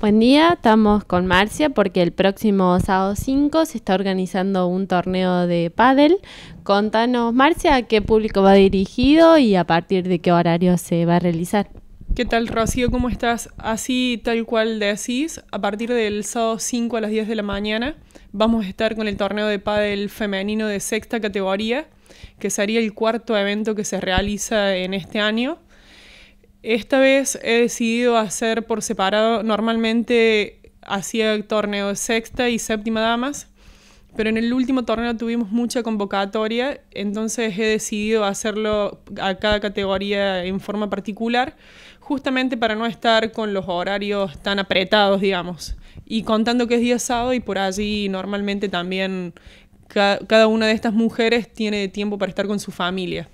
Buen día, estamos con Marcia porque el próximo sábado 5 se está organizando un torneo de pádel. Contanos, Marcia, a qué público va dirigido y a partir de qué horario se va a realizar. ¿Qué tal, Rocío? ¿Cómo estás? Así, tal cual decís, a partir del sábado 5 a las 10 de la mañana vamos a estar con el torneo de pádel femenino de sexta categoría, que sería el cuarto evento que se realiza en este año esta vez he decidido hacer por separado. Normalmente hacía el torneo sexta y séptima damas, pero en el último torneo tuvimos mucha convocatoria, entonces he decidido hacerlo a cada categoría en forma particular, justamente para no estar con los horarios tan apretados, digamos. Y contando que es día sábado y por allí normalmente también cada una de estas mujeres tiene tiempo para estar con su familia.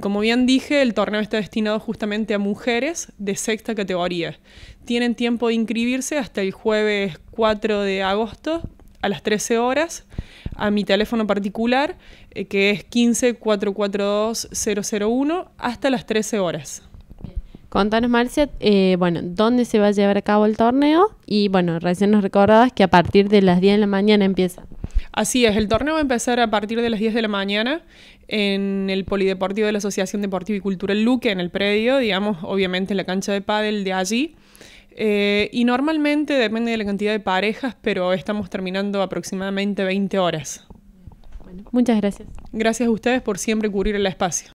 Como bien dije, el torneo está destinado justamente a mujeres de sexta categoría. Tienen tiempo de inscribirse hasta el jueves 4 de agosto a las 13 horas a mi teléfono particular, eh, que es 15 hasta las 13 horas. Contanos, Marcia, eh, bueno, dónde se va a llevar a cabo el torneo y, bueno, recién nos recordabas que a partir de las 10 de la mañana empieza. Así es, el torneo va a empezar a partir de las 10 de la mañana en el Polideportivo de la Asociación Deportiva y Cultural Luque, en el predio, digamos, obviamente en la cancha de pádel de allí. Eh, y normalmente depende de la cantidad de parejas, pero estamos terminando aproximadamente 20 horas. muchas gracias. Gracias a ustedes por siempre cubrir el espacio.